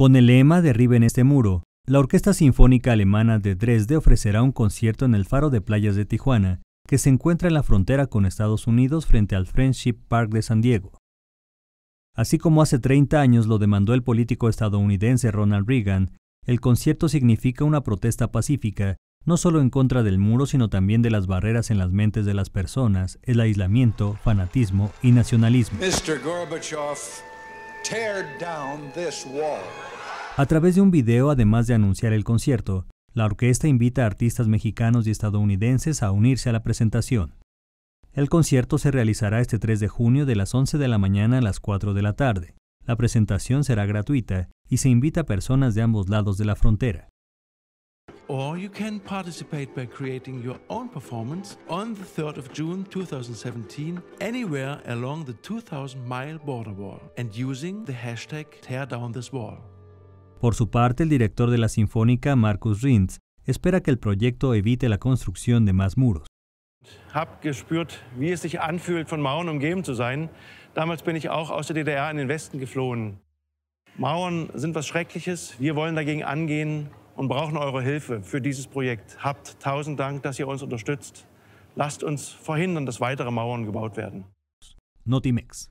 Con el lema Derriben este muro, la Orquesta Sinfónica Alemana de Dresde ofrecerá un concierto en el Faro de Playas de Tijuana, que se encuentra en la frontera con Estados Unidos frente al Friendship Park de San Diego. Así como hace 30 años lo demandó el político estadounidense Ronald Reagan, el concierto significa una protesta pacífica, no solo en contra del muro, sino también de las barreras en las mentes de las personas, el aislamiento, fanatismo y nacionalismo. A través de un video, además de anunciar el concierto, la orquesta invita a artistas mexicanos y estadounidenses a unirse a la presentación. El concierto se realizará este 3 de junio de las 11 de la mañana a las 4 de la tarde. La presentación será gratuita y se invita a personas de ambos lados de la frontera. or you can participate by creating your own performance on the 3rd of June 2017 anywhere along the 2000 mile border wall and using the hashtag teardownthiswall. Por su parte, el director de la Sinfónica, Markus Rintz, espera que el proyecto evite la construcción de más muros. Habe gespürt, wie es sich anfühlt, von Mauern umgeben zu sein. Damals bin ich auch aus der DDR in den Westen geflohen. Mauern sind was Schreckliches. Wir wollen dagegen angehen und brauchen eure Hilfe für dieses Projekt. Habt tausend Dank, dass ihr uns unterstützt. Lasst uns verhindern, dass weitere Mauern gebaut werden. Notimex.